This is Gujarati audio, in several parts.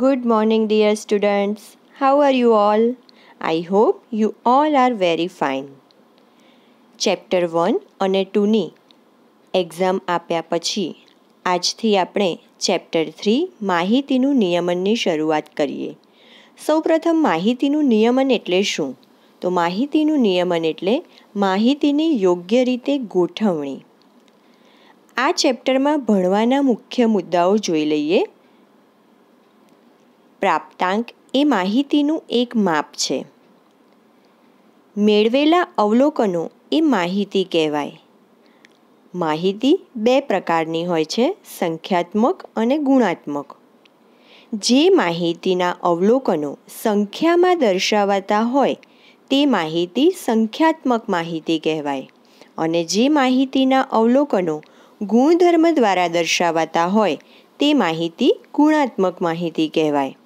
good morning dear students How are you all I hope you all are very fine chapter one અને ટુની એક્ઝામ આપ્યા પછી આજથી આપણે ચેપ્ટર થ્રી માહિતીનું નિયમનની શરૂઆત કરીએ સૌપ્રથમ માહિતીનું નિયમન એટલે શું તો માહિતીનું નિયમન એટલે માહિતીની યોગ્ય રીતે ગોઠવણી આ ચેપ્ટરમાં ભણવાના મુખ્ય મુદ્દાઓ જોઈ લઈએ પ્રાપ્તાંક એ માહિતીનું એક માપ છે મેળવેલા અવલોકનો એ માહિતી કહેવાય માહિતી બે પ્રકારની હોય છે સંખ્યાત્મક અને ગુણાત્મક જે માહિતીના અવલોકનો સંખ્યામાં દર્શાવાતા હોય તે માહિતી સંખ્યાત્મક માહિતી કહેવાય અને જે માહિતીના અવલોકનો ગુણધર્મ દ્વારા દર્શાવાતા હોય તે માહિતી ગુણાત્મક માહિતી કહેવાય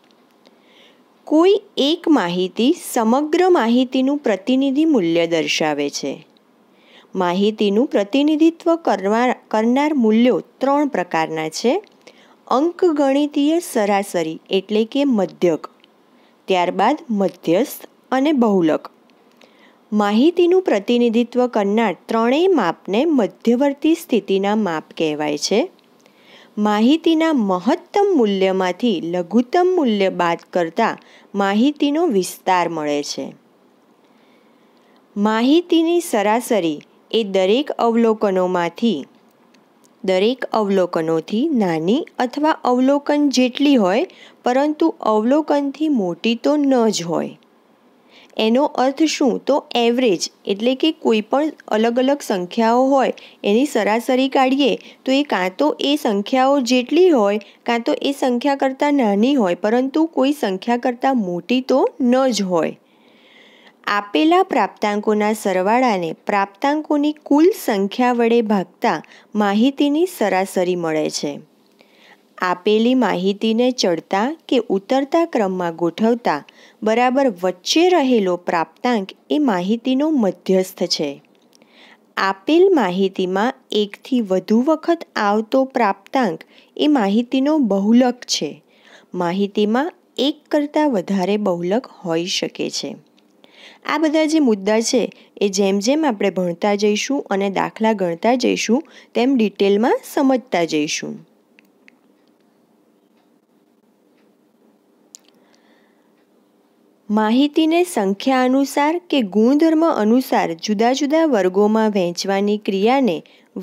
કોઈ એક માહિતી સમગ્ર માહિતીનું પ્રતિનિધિ મૂલ્ય દર્શાવે છે માહિતીનું પ્રતિનિધિત્વ કરવા કરનાર મૂલ્યો ત્રણ પ્રકારના છે અંકગણિતીય સરાસરી એટલે કે મધ્યક ત્યારબાદ મધ્યસ્થ અને બહુલક માહિતીનું પ્રતિનિધિત્વ કરનાર ત્રણેય માપને મધ્યવર્તી સ્થિતિના માપ કહેવાય છે માહિતીના મહત્તમ મૂલ્યમાંથી લઘુત્તમ મૂલ્ય બાદ કરતાં માહિતીનો વિસ્તાર મળે છે માહિતીની સરાસરી એ દરેક અવલોકનોમાંથી દરેક અવલોકનોથી નાની અથવા અવલોકન જેટલી હોય પરંતુ અવલોકનથી મોટી તો ન જ હોય એનો અર્થ શું તો એવરેજ એટલે કે કોઈ પણ અલગ અલગ સંખ્યાઓ હોય એની સરાસરી કાઢીએ તો એ કાં તો એ સંખ્યાઓ જેટલી હોય કાં તો એ સંખ્યા કરતાં નાની હોય પરંતુ કોઈ સંખ્યા કરતાં મોટી તો ન જ હોય આપેલા પ્રાપ્તાંકોના સરવાળાને પ્રાપ્તાંકોની કુલ સંખ્યા વડે ભાગતા માહિતીની સરાસરી મળે છે આપેલી માહિતીને ચડતા કે ઉતરતા ક્રમમાં ગોઠવતા બરાબર વચ્ચે રહેલો પ્રાપ્તાંક એ માહિતીનો મધ્યસ્થ છે આપેલ માહિતીમાં એકથી વધુ વખત આવતો પ્રાપ્તાંક એ માહિતીનો બહુલક છે માહિતીમાં એક કરતાં વધારે બહુલક હોઈ શકે છે આ બધા જે મુદ્દા છે એ જેમ જેમ આપણે ભણતા જઈશું અને દાખલા ગણતા જઈશું તેમ ડિટેલમાં સમજતા જઈશું માહિતીને સંખ્યા અનુસાર કે ગુણધર્મ અનુસાર જુદા જુદા વર્ગોમાં વહેંચવાની ક્રિયાને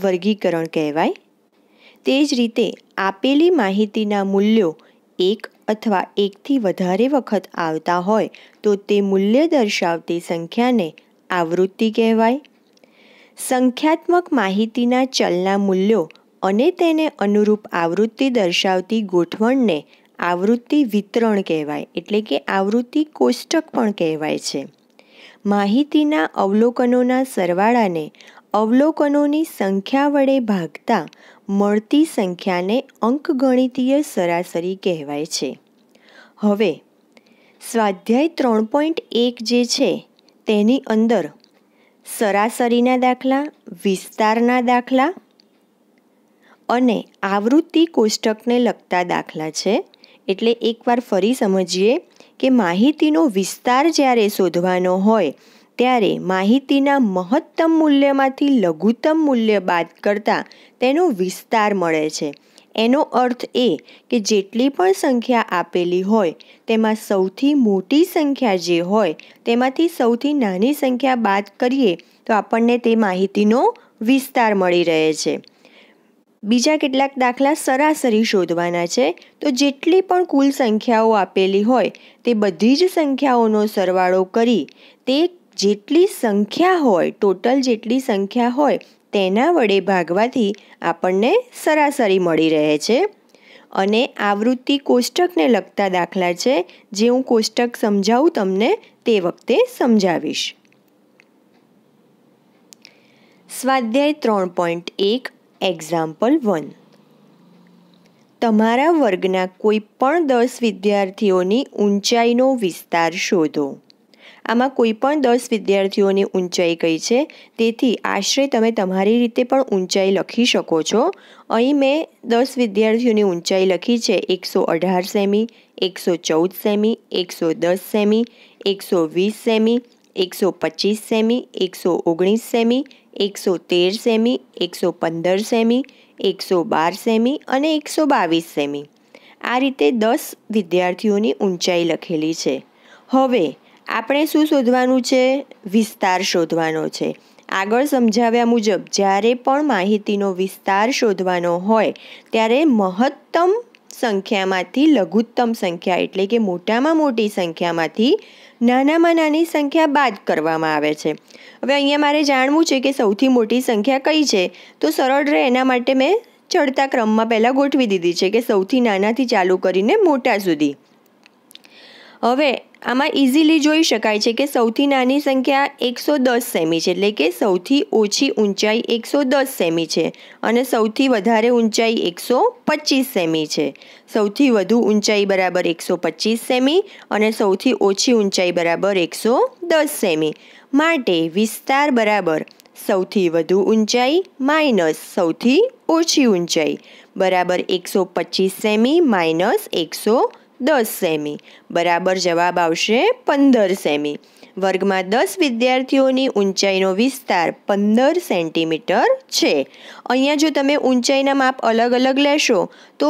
વર્ગીકરણ કહેવાય તે જ રીતે આપેલી માહિતીના મૂલ્યો એક અથવા એકથી વધારે વખત આવતા હોય તો તે મૂલ્ય દર્શાવતી સંખ્યાને આવૃત્તિ કહેવાય સંખ્યાત્મક માહિતીના ચલના મૂલ્યો અને તેને અનુરૂપ આવૃત્તિ દર્શાવતી ગોઠવણને આવૃત્તિ વિતરણ કહેવાય એટલે કે આવૃત્તિ કોષ્ટક પણ કહેવાય છે માહિતીના અવલોકનોના સરવાળાને અવલોકનોની સંખ્યા વડે ભાગતા મળતી સંખ્યાને અંકગણિતીય સરાસરી કહેવાય છે હવે સ્વાધ્યાય ત્રણ પોઈન્ટ એક જે છે તેની અંદર સરાસરીના દાખલા વિસ્તારના દાખલા અને આવૃત્તિ કોષ્ટકને લગતા દાખલા છે એટલે એકવાર ફરી સમજીએ કે માહિતીનો વિસ્તાર જ્યારે શોધવાનો હોય ત્યારે માહિતીના મહત્તમ મૂલ્યમાંથી લઘુત્તમ મૂલ્ય બાદ કરતાં તેનો વિસ્તાર મળે છે એનો અર્થ એ કે જેટલી પણ સંખ્યા આપેલી હોય તેમાં સૌથી મોટી સંખ્યા જે હોય તેમાંથી સૌથી નાની સંખ્યા બાદ કરીએ તો આપણને તે માહિતીનો વિસ્તાર મળી રહે છે બીજા કેટલાક દાખલા સરાસરી શોધવાના છે તો જેટલી પણ કુલ સંખ્યાઓ આપેલી હોય તે બધી જ સંખ્યાઓનો સરવાળો કરી તે જેટલી સંખ્યા હોય ટોટલ જેટલી સંખ્યા હોય તેના વડે ભાગવાથી આપણને સરાસરી મળી રહે છે અને આવૃત્તિ કોષ્ટકને લગતા દાખલા છે જે હું કોષ્ટક સમજાવું તમને તે વખતે સમજાવીશ સ્વાધ્યાય ત્રણ પોઈન્ટ એક એક્ઝામ્પલ વન તમારા વર્ગના કોઈ પણ દસ વિદ્યાર્થીઓની ઊંચાઈનો વિસ્તાર શોધો આમાં કોઈ પણ દસ વિદ્યાર્થીઓની ઊંચાઈ કઈ છે તેથી આશરે તમે તમારી રીતે પણ ઊંચાઈ લખી શકો છો અહીં મેં દસ વિદ્યાર્થીઓની ઊંચાઈ લખી છે એકસો અઢાર સેમી એકસો ચૌદ સેમી એકસો દસ સેમી એકસો વીસ સેમી એકસો પચીસ સેમી એકસો ઓગણીસ સેમી એકસો તેર સેમી એકસો પંદર સેમી એકસો બાર સેમી અને એકસો બાવીસ સેમી આ રીતે દસ વિદ્યાર્થીઓની ઊંચાઈ લખેલી છે હવે આપણે શું શોધવાનું છે વિસ્તાર શોધવાનો છે આગળ સમજાવ્યા મુજબ જ્યારે પણ માહિતીનો વિસ્તાર શોધવાનો હોય ત્યારે મહત્તમ સંખ્યામાંથી લઘુત્તમ સંખ્યા એટલે કે મોટામાં મોટી સંખ્યામાંથી નાનામાં નાની સંખ્યા બાદ કરવામાં આવે છે હવે અહીંયા મારે જાણવું છે કે સૌથી મોટી સંખ્યા કઈ છે તો સરળ રહે એના માટે મેં ચડતા ક્રમમાં પહેલાં ગોઠવી દીધી છે કે સૌથી નાનાથી ચાલુ કરીને મોટા સુધી હવે આમાં ઇઝીલી જોઈ શકાય છે કે સૌથી નાની સંખ્યા એકસો દસ સેમી છે એટલે કે સૌથી ઓછી ઊંચાઈ એકસો દસ સેમી છે અને સૌથી વધારે ઊંચાઈ એકસો પચીસ સેમી છે સૌથી વધુ ઊંચાઈ બરાબર એકસો પચીસ સેમી અને સૌથી ઓછી ઊંચાઈ બરાબર એકસો દસ સેમી માટે વિસ્તાર બરાબર સૌથી વધુ ઊંચાઈ માઇનસ સૌથી ઓછી ઊંચાઈ બરાબર એકસો પચીસ સેમી માઇનસ એકસો દસ સેમી બરાબર જવાબ આવશે પંદર સેમી વર્ગમાં દસ વિદ્યાર્થીઓની ઊંચાઈનો વિસ્તાર પંદર સેન્ટીમીટર છે અહીંયા જો તમે ઊંચાઈના માપ અલગ અલગ લેશો તો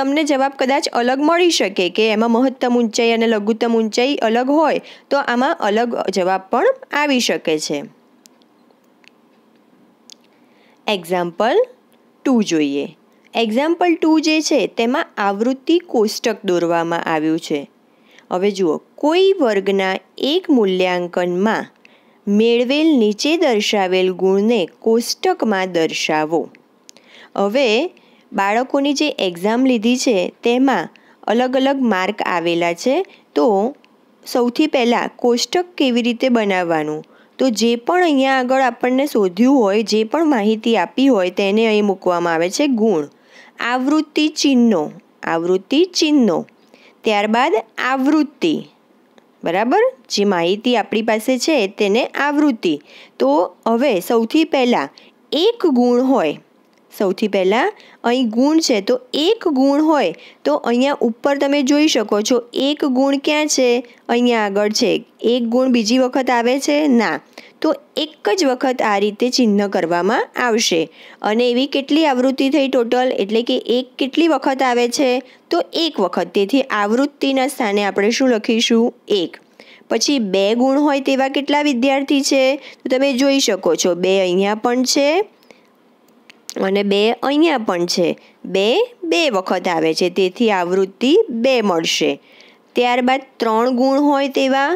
તમને જવાબ કદાચ અલગ મળી શકે કે એમાં મહત્તમ ઊંચાઈ અને લઘુત્તમ ઊંચાઈ અલગ હોય તો આમાં અલગ જવાબ પણ આવી શકે છે એક્ઝામ્પલ ટુ જોઈએ એક્ઝામ્પલ ટુ જે છે તેમાં આવૃત્તિ કોષ્ટક દોરવામાં આવ્યું છે હવે જુઓ કોઈ વર્ગના એક મૂલ્યાંકનમાં મેળવેલ નીચે દર્શાવેલ ગુણને કોષ્ટકમાં દર્શાવો હવે બાળકોની જે એક્ઝામ લીધી છે તેમાં અલગ અલગ માર્ક આવેલા છે તો સૌથી પહેલાં કોષ્ટક કેવી રીતે બનાવવાનું તો જે પણ અહીંયા આગળ આપણને શોધ્યું હોય જે પણ માહિતી આપી હોય તેને અહીં મૂકવામાં આવે છે ગુણ આવૃત્તિ ચિહ્નો આવૃત્તિ ચિહ્નો ત્યારબાદ આવૃત્તિ બરાબર જે માહિતી આપણી પાસે છે તેને આવૃત્તિ તો હવે સૌથી પહેલાં એક ગુણ હોય સૌથી પહેલાં અહીં ગુણ છે તો એક ગુણ હોય તો અહીંયા ઉપર તમે જોઈ શકો છો એક ગુણ ક્યાં છે અહીંયા આગળ છે એક ગુણ બીજી વખત આવે છે ના તો એક જ વખત આ રીતે ચિહ્ન કરવામાં આવશે અને એવી કેટલી આવૃત્તિ થઈ ટોટલ એટલે કે એક કેટલી વખત આવે છે તો એક વખત તેથી આવૃત્તિના સ્થાને આપણે શું લખીશું એક પછી બે ગુણ હોય તેવા કેટલા વિદ્યાર્થી છે તો તમે જોઈ શકો છો બે અહીંયા પણ છે અને બે અહીંયા પણ છે બે બે વખત આવે છે તેથી આવૃત્તિ બે મળશે ત્યારબાદ ત્રણ ગુણ હોય તેવા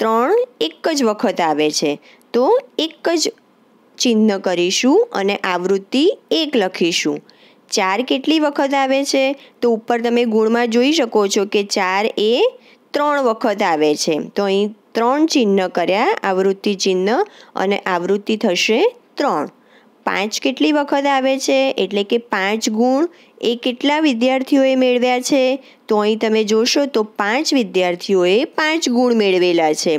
ત્રણ એક જ વખત આવે છે તો એક જ ચિહ્ન કરીશું અને આવૃત્તિ એક લખીશું ચાર કેટલી વખત આવે છે તો ઉપર તમે ગુણમાં જોઈ શકો છો કે ચાર એ ત્રણ વખત આવે છે તો અહીં ત્રણ ચિહ્ન કર્યા આવૃત્તિ ચિહ્ન અને આવૃત્તિ થશે ત્રણ પાંચ કેટલી વખત આવે છે એટલે કે પાંચ ગુણ એ કેટલા વિદ્યાર્થીઓએ મેળવ્યા છે તો અહીં તમે જોશો તો પાંચ વિદ્યાર્થીઓએ પાંચ ગુણ મેળવેલા છે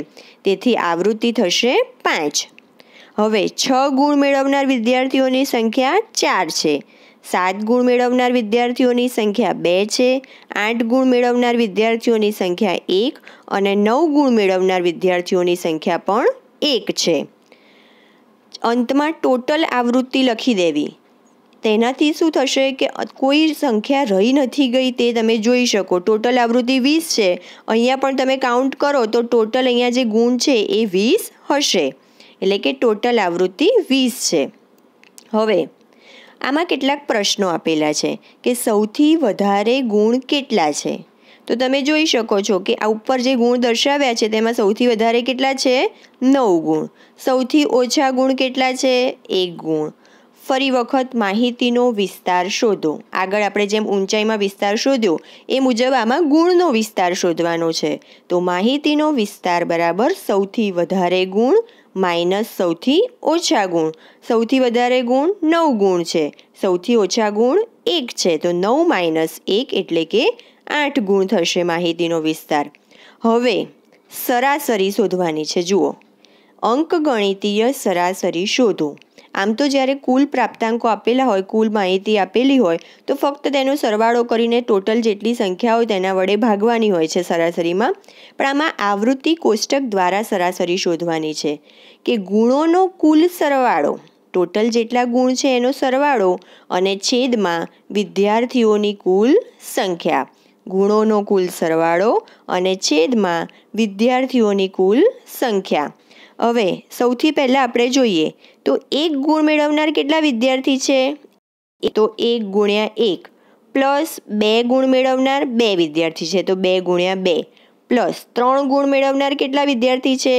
તેથી આવૃત્તિ થશે પાંચ હવે છ ગુણ મેળવનાર વિદ્યાર્થીઓની સંખ્યા ચાર છે સાત ગુણ મેળવનાર વિદ્યાર્થીઓની સંખ્યા બે છે આઠ ગુણ મેળવનાર વિદ્યાર્થીઓની સંખ્યા એક અને નવ ગુણ મેળવનાર વિદ્યાર્થીઓની સંખ્યા પણ એક છે અંતમાં ટોટલ આવૃત્તિ લખી દેવી તેનાથી શું થશે કે કોઈ સંખ્યા રહી નથી ગઈ તે તમે જોઈ શકો ટોટલ આવૃત્તિ વીસ છે અહીંયા પણ તમે કાઉન્ટ કરો તો ટોટલ અહીંયા જે ગુણ છે એ વીસ હશે એટલે કે ટોટલ આવૃત્તિ વીસ છે હવે આમાં કેટલાક પ્રશ્નો આપેલા છે કે સૌથી વધારે ગુણ કેટલા છે તો તમે જોઈ શકો છો કે આ ઉપર જે ગુણ દર્શાવ્યા છે તેમાં સૌથી વધારે કેટલા છે નવ ગુણ સૌથી ઓછા ગુણ કેટલા છે એક ગુણ ફરી વખત માહિતીનો વિસ્તાર શોધો આગળ આપણે જેમ ઊંચાઈમાં વિસ્તાર શોધ્યો એ મુજબ આમાં ગુણનો વિસ્તાર શોધવાનો છે તો માહિતીનો વિસ્તાર બરાબર સૌથી વધારે ગુણ માઇનસ સૌથી ઓછા ગુણ સૌથી વધારે ગુણ નવ ગુણ છે સૌથી ઓછા ગુણ એક છે તો નવ માઇનસ એક એટલે કે આઠ ગુણ થશે માહિતીનો વિસ્તાર હવે સરાસરી શોધવાની છે જુઓ અંકગણિતીય સરાસરી શોધો આમ તો જ્યારે કુલ પ્રાપ્તાંકો આપેલા હોય કુલ માહિતી આપેલી હોય તો ફક્ત તેનો સરવાળો કરીને ટોટલ જેટલી સંખ્યા હોય તેના વડે ભાગવાની હોય છે સરાસરીમાં પણ આમાં આવૃત્તિ કોષ્ટક દ્વારા સરાસરી શોધવાની છે કે ગુણોનો કુલ સરવાળો ટોટલ જેટલા ગુણ છે એનો સરવાળો અને છેદમાં વિદ્યાર્થીઓની કુલ સંખ્યા ગુણોનો કુલ સરવાળો અને છેદમાં વિદ્યાર્થીઓની કુલ સંખ્યા હવે સૌથી પહેલાં આપણે જોઈએ તો એક ગુણ મેળવનાર કેટલા વિદ્યાર્થી છે તો એક ગુણ્યા એક પ્લસ બે ગુણ મેળવનાર બે વિદ્યાર્થી છે તો બે ગુણ્યા બે પ્લસ ત્રણ ગુણ મેળવનાર કેટલા વિદ્યાર્થી છે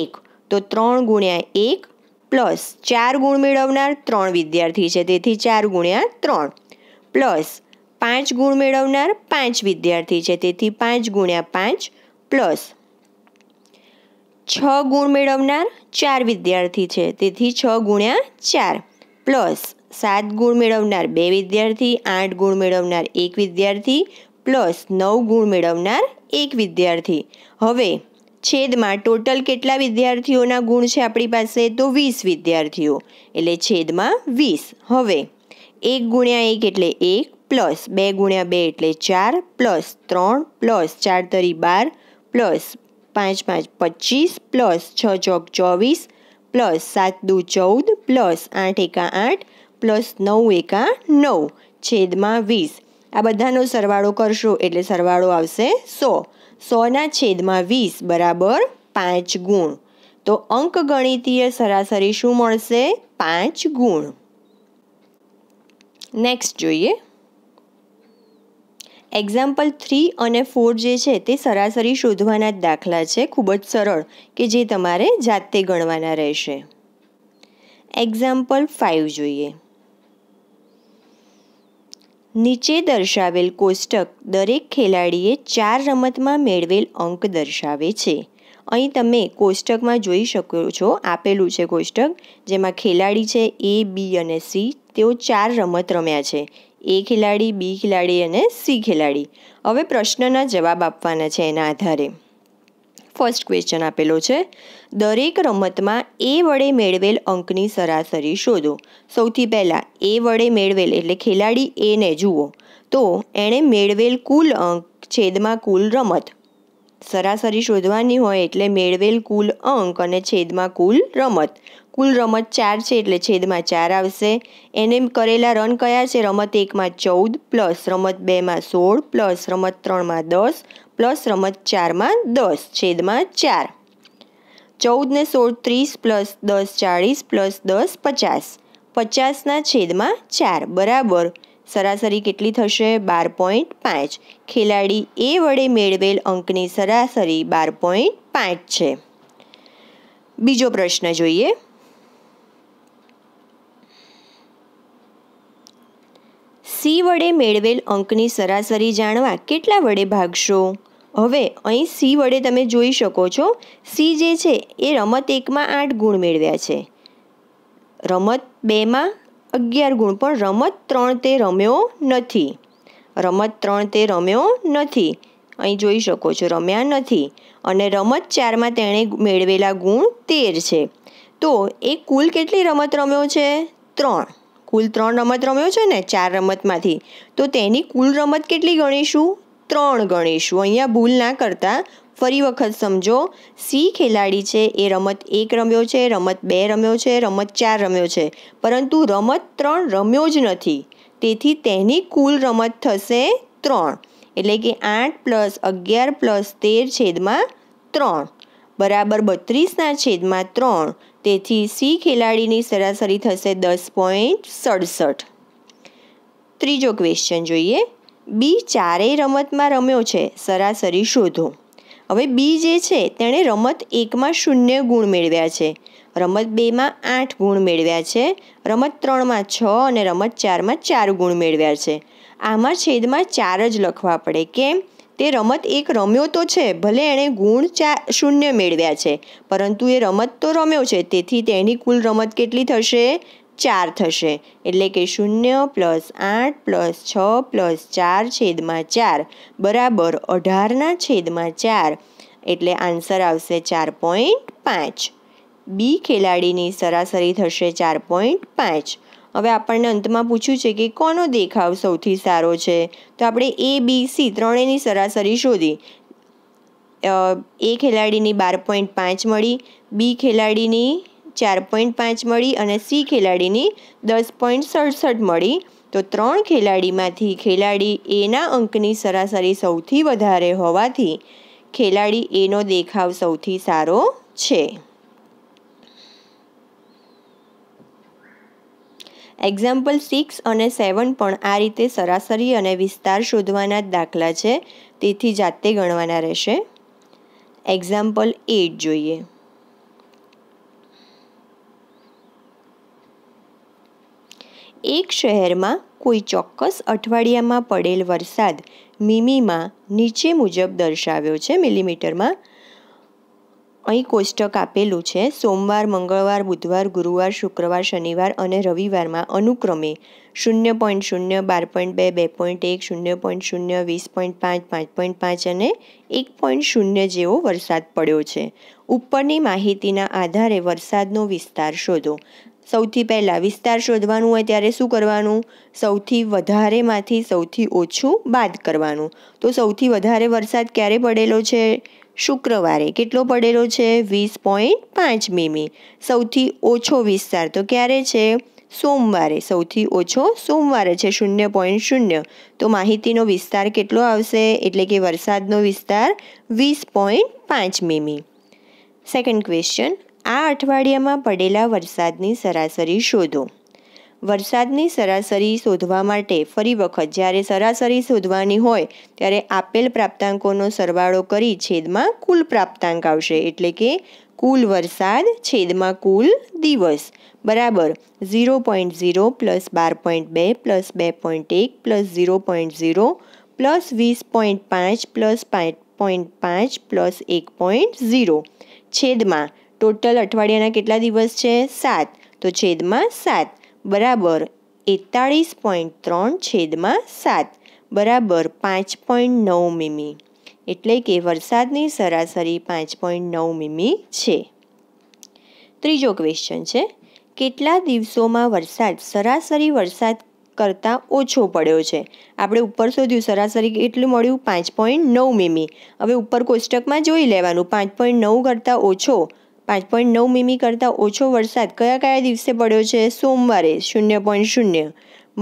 એક તો ત્રણ ગુણ્યા એક પ્લસ ચાર ગુણ મેળવનાર ત્રણ વિદ્યાર્થી છે તેથી ચાર ગુણ્યા ત્રણ પ્લસ પાંચ ગુણ મેળવનાર પાંચ વિદ્યાર્થી છે તેથી પાંચ ગુણ્યા પાંચ પ્લસ છ ગુણ મેળવનાર ચાર વિદ્યાર્થી છે તેથી છ ગુણ્યા ચાર પ્લસ સાત ગુણ મેળવનાર બે વિદ્યાર્થી આઠ ગુણ મેળવનાર એક વિદ્યાર્થી પ્લસ નવ ગુણ મેળવનાર એક વિદ્યાર્થી હવે છેદમાં ટોટલ કેટલા વિદ્યાર્થીઓના ગુણ છે આપણી પાસે તો વીસ વિદ્યાર્થીઓ એટલે છેદમાં વીસ હવે એક ગુણ્યા એક એટલે એક પ્લસ બે ગુણ્યા બે એટલે ચાર પ્લસ ત્રણ પ્લસ ચાર તરી બાર પ્લસ પાંચ પાંચ પચીસ પ્લસ છ ચોક ચોવીસ પ્લસ સાત દુ ચૌદ પ્લસ આઠ એકા આઠ પ્લસ નવ એકા નવ છેદમાં વીસ આ બધાનો સરવાળો કરશો એટલે સરવાળો આવશે સો સોના છેદમાં વીસ બરાબર પાંચ ગુણ તો અંકગણિતીય સરાસરી શું મળશે પાંચ ગુણ નેક્સ્ટ જોઈએ એક્ઝામ્પલ થ્રી અને ફોર જે છે તે સરાસરી શોધવાના જ દાખલા છે ખૂબ જ સરળ કે જે તમારે જાતે ગણવાના રહેશે એક્ઝામ્પલ ફાઇવ જોઈએ નીચે દર્શાવેલ કોષ્ટક દરેક ખેલાડીએ ચાર રમતમાં મેળવેલ અંક દર્શાવે છે અહીં તમે કોષ્ટકમાં જોઈ શકો છો આપેલું છે કોષ્ટક જેમાં ખેલાડી છે એ બી અને સી તેઓ ચાર રમત રમ્યા છે એ ખેલાડી બી ખેલાડી અને સી ખેલાડી હવે પ્રશ્નના જવાબ આપવાના છે એના આધારે ફર્સ્ટ ક્વેશ્ચન આપેલો છે દરેક રમતમાં એ વડે મેળવેલ અંકની સરાસરી શોધો સૌથી પહેલાં એ વડે મેળવેલ એટલે ખેલાડી એને જુઓ તો એણે મેળવેલ કુલ અંક છેદમાં કુલ રમત સરાસરી શોધવાની હોય એટલે મેળવેલ કુલ અંક અને છેદમાં કુલ રમત કુલ રમત ચાર છે એટલે છેદમાં ચાર આવશે એને કરેલા રન કયા છે રમત એકમાં ચૌદ પ્લસ રમત બેમાં સોળ પ્લસ રમત ત્રણમાં દસ પ્લસ રમત ચારમાં દસ છેદમાં ચાર ચૌદ ને સોળ ત્રીસ પ્લસ દસ ચાળીસ પ્લસ દસ પચાસ પચાસના છેદમાં ચાર બરાબર સરાસરી કેટલી થશે બાર પોઈન્ટ પાંચ ખેલાડી એ વડે મેળવેલ અંકની સરાસરી બાર પોઈન્ટ પાંચ છે બીજો પ્રશ્ન જોઈએ સી વડે મેળવેલ અંકની સરાસરી જાણવા કેટલા વડે ભાગશો હવે અહીં સી વડે તમે જોઈ શકો છો સી જે છે એ રમત એકમાં આઠ ગુણ મેળવ્યા છે રમત બેમાં અગિયાર ગુણ પણ રમત ત્રણ તે રમ્યો નથી રમત ત્રણ તે રમ્યો નથી અહીં જોઈ શકો છો રમ્યા નથી અને રમત ચારમાં તેણે મેળવેલા ગુણ તેર છે તો એ કુલ કેટલી રમત રમ્યો છે ત્રણ કુલ ત્રણ રમત રમ્યો છે ને ચાર રમતમાંથી તો તેની કુલ રમત કેટલી ગણીશું ત્રણ ગણીશું અહીંયા ભૂલ ના કરતા ફરી વખત સમજો સી ખેલાડી છે એ રમત એક રમ્યો છે રમત બે રમ્યો છે રમત ચાર રમ્યો છે પરંતુ રમત ત્રણ રમ્યો જ નથી તેથી તેની કુલ રમત થશે ત્રણ એટલે કે આઠ પ્લસ અગિયાર પ્લસ તેર છેદમાં ત્રણ બરાબર બત્રીસના છેદમાં ત્રણ તેથી સી ખેલાડીની સરાસરી થશે દસ પોઈન્ટ સડસઠ ત્રીજો ક્વેશ્ચન જોઈએ બી ચારેય રમતમાં રમ્યો છે સરાસરી શોધો હવે બી જે છે તેણે રમત એકમાં શૂન્ય ગુણ મેળવ્યા છે રમત બેમાં આઠ ગુણ મેળવ્યા છે રમત ત્રણમાં છ અને રમત ચારમાં ચાર ગુણ મેળવ્યા છે આમાં છેદમાં ચાર જ લખવા પડે કેમ તે રમત એક રમ્યો તો છે ભલે એણે ગુણ ચાર શૂન્ય મેળવ્યા છે પરંતુ એ રમત તો રમ્યો છે તેથી તેની કુલ રમત કેટલી થશે ચાર થશે એટલે કે શૂન્ય પ્લસ આઠ પ્લસ છ પ્લસ ચાર છેદમાં ચાર બરાબર અઢારના છેદમાં ચાર એટલે આન્સર આવશે ચાર પોઈન્ટ પાંચ બી ખેલાડીની સરાસરી થશે ચાર પોઈન્ટ પાંચ હવે આપણને અંતમાં પૂછ્યું છે કે કોનો દેખાવ સૌથી સારો છે તો આપણે એ બી સી ત્રણેયની સરાસરી શોધી એ ખેલાડીની બાર પોઈન્ટ પાંચ મળી બી ખેલાડીની ચાર પોઈન્ટ પાંચ મળી અને સી ખેલાડીની દસ પોઈન્ટ સડસઠ મળી તો ત્રણ ખેલાડીમાંથી ખેલાડી એના અંકની સરાસરી સૌથી વધારે હોવાથી ખેલાડી એનો દેખાવ સૌથી સારો છે એક્ઝામ્પલ સિક્સ અને સેવન પણ આ રીતે સરાસરી અને વિસ્તાર શોધવાના જ દાખલા છે તેથી જાતે ગણવાના રહેશે એક્ઝામ્પલ એટ જોઈએ એક શહેરમાં કોઈ ચોક્કસ અઠવાડિયામાં પડેલ વરસાદ મિમીમાં નીચે મુજબ દર્શાવ્યો છે મિલીમીટરમાં અહીં કોષ્ટક આપેલું છે સોમવાર મંગળવાર બુધવાર ગુરુવાર શુક્રવાર શનિવાર અને રવિવારમાં અનુક્રમે શૂન્ય પોઈન્ટ શૂન્ય બાર પોઈન્ટ બે બે પોઈન્ટ એક શૂન્ય પોઈન્ટ શૂન્ય વીસ પોઈન્ટ પાંચ પાંચ પોઈન્ટ પાંચ અને એક પોઈન્ટ શૂન્ય જેવો વરસાદ પડ્યો છે ઉપરની માહિતીના આધારે વરસાદનો વિસ્તાર શોધો સૌથી પહેલાં વિસ્તાર શોધવાનું હોય ત્યારે શું કરવાનું સૌથી વધારેમાંથી સૌથી ઓછું બાદ કરવાનું તો સૌથી વધારે વરસાદ ક્યારે પડેલો છે શુક્રવારે કેટલો પડેલો છે વીસ પોઈન્ટ પાંચ મીમી સૌથી ઓછો વિસ્તાર તો ક્યારે છે સોમવારે સૌથી ઓછો સોમવારે છે શૂન્ય પોઈન્ટ શૂન્ય તો માહિતીનો વિસ્તાર કેટલો આવશે એટલે કે વરસાદનો વિસ્તાર વીસ પોઈન્ટ પાંચ મીમી સેકન્ડ ક્વેશ્ચન આ અઠવાડિયામાં પડેલા વરસાદની સરાસરી શોધો વરસાદની સરાસરી શોધવા માટે ફરી વખત જ્યારે સરાસરી શોધવાની હોય ત્યારે આપેલ પ્રાપ્તાંકોનો સરવાળો કરી છેદમાં કુલ પ્રાપ્તાંક આવશે એટલે કે કુલ વરસાદ છેદમાં કુલ દિવસ બરાબર ઝીરો પોઈન્ટ ઝીરો પ્લસ બાર પોઈન્ટ બે પ્લસ બે પોઈન્ટ એક plus zero point zero plus વીસ પોઈન્ટ પાંચ પ્લસ પાંચ પોઈન્ટ પાંચ પ્લસ એક પોઈન્ટ ઝીરો છેદમાં ટોટલ અઠવાડિયાના કેટલા દિવસ છે સાત તો છેદમાં સાત બરાબર એકતાળીસ પોઈન્ટ ત્રણ છેદમાં સાત બરાબર પાંચ પોઈન્ટ નવ મીમી એટલે કે વરસાદની સરાસરી પાંચ પોઈન્ટ નવ મીમી છે ત્રીજો ક્વેશ્ચન છે કેટલા દિવસોમાં વરસાદ સરાસરી વરસાદ કરતાં ઓછો પડ્યો છે આપણે ઉપર શોધ્યું સરાસરી કેટલું મળ્યું પાંચ પોઈન્ટ નવ મીમી હવે ઉપર કોષ્ટકમાં જોઈ લેવાનું પાંચ પોઈન્ટ નવ કરતાં ઓછો પાંચ પોઈન્ટ નવ મીમી કરતાં ઓછો વરસાદ કયા કયા દિવસે પડ્યો છે સોમવારે શૂન્ય પોઈન્ટ શૂન્ય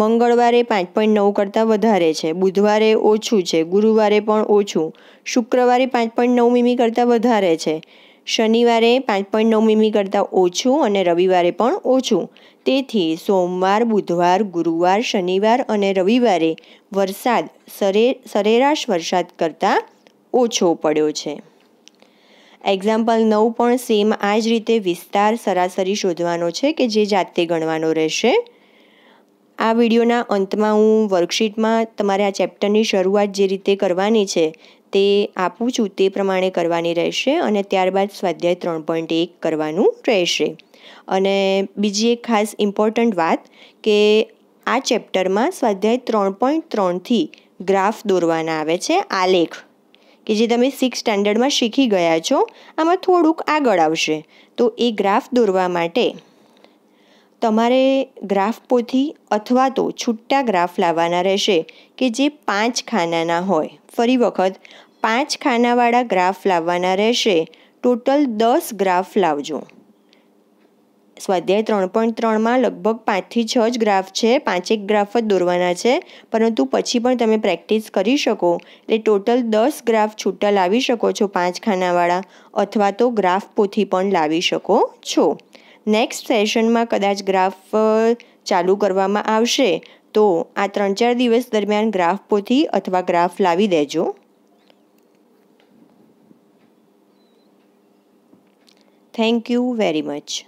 મંગળવારે પાંચ પોઈન્ટ નવ કરતાં વધારે છે બુધવારે ઓછું છે ગુરુવારે પણ ઓછું શુક્રવારે પાંચ પોઈન્ટ નવ મીમી કરતાં વધારે છે શનિવારે પાંચ પોઈન્ટ નવ મીમી કરતાં ઓછું અને રવિવારે પણ ઓછું તેથી સોમવાર બુધવાર ગુરુવાર શનિવાર અને રવિવારે વરસાદ સરે સરેરાશ વરસાદ કરતાં ઓછો પડ્યો છે એક્ઝામ્પલ નવ પણ સેમ આ જ રીતે વિસ્તાર સરાસરી શોધવાનો છે કે જે જાતે ગણવાનો રહેશે આ વિડીયોના અંતમાં હું વર્કશીટમાં તમારે આ ચેપ્ટરની શરૂઆત જે રીતે કરવાની છે તે આપું છું તે પ્રમાણે કરવાની રહેશે અને ત્યારબાદ સ્વાધ્યાય ત્રણ પોઈન્ટ એક કરવાનું રહેશે અને બીજી એક ખાસ ઇમ્પોર્ટન્ટ વાત કે આ ચેપ્ટરમાં સ્વાધ્યાય ત્રણ પોઈન્ટ ત્રણથી ગ્રાફ દોરવાના આવે છે આલેખ કે જે તમે સિક્સ સ્ટાન્ડર્ડમાં શીખી ગયા છો આમાં થોડુંક આગળ આવશે તો એ ગ્રાફ દોરવા માટે તમારે ગ્રાફ પોથી અથવા તો છૂટા ગ્રાફ લાવવાના રહેશે કે જે પાંચ ખાનાના હોય ફરી વખત પાંચ ખાનાવાળા ગ્રાફ લાવવાના રહેશે ટોટલ દસ ગ્રાફ લાવજો સ્વાધ્યાય ત્રણ પોઈન્ટ ત્રણમાં લગભગ પાંચથી છ જ ગ્રાફ છે પાંચેક ગ્રાફ જ દોરવાના છે પરંતુ પછી પણ તમે પ્રેક્ટિસ કરી શકો એટલે ટોટલ દસ ગ્રાફ છૂટા લાવી શકો છો પાંચ ખાનાવાળા અથવા તો ગ્રાફ પોથી પણ લાવી શકો છો નેક્સ્ટ સેશનમાં કદાચ ગ્રાફ ચાલુ કરવામાં આવશે તો આ ત્રણ ચાર દિવસ દરમિયાન ગ્રાફ પોથી અથવા ગ્રાફ લાવી દેજો થેન્ક યુ વેરી મચ